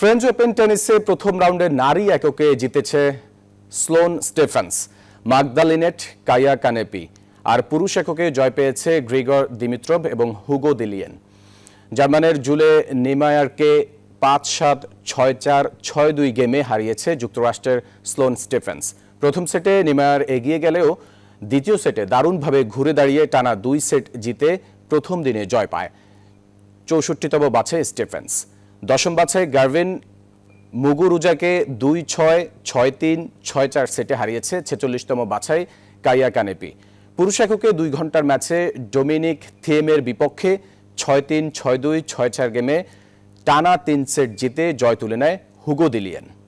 French open টেনিসে প্রথম রাউন্ডে নারী এককে জিতেছে স্লোন স্টেফেন্স মাগদালিনেট কায়া কানেপি আর পুরুষ এককে জয় পেয়েছে গ্রিগর দিমিত্রব এবং হুগো দিলিয়েন জার্মানের জুলে নিমায়ারকে পাঁচ সাত ছয় চার ছয় দুই গেমে হারিয়েছে যুক্তরাষ্ট্রের স্লোন স্টেফেন্স প্রথম সেটে নিমায়ার এগিয়ে গেলেও দ্বিতীয় সেটে দারুণভাবে ঘুরে দাঁড়িয়ে টানা দুই সেট জিতে প্রথম দিনে জয় পায় চৌষট্টিতম বাছে স্টেফেন্স দশম বাছাই গার্ভিন মুগুরুজাকে দুই ছয় ছয় তিন ছয় চার সেটে হারিয়েছে ছেচল্লিশতম বাছাই কাইয়া কানেপি পুরুষ এককে দুই ঘন্টার ম্যাচে ডোমিনিক থিয়েমের বিপক্ষে ছয় তিন ছয় দুই ছয় চার গেমে টানা তিন সেট জিতে জয় তুলে নেয় হুগো দিলিয়ান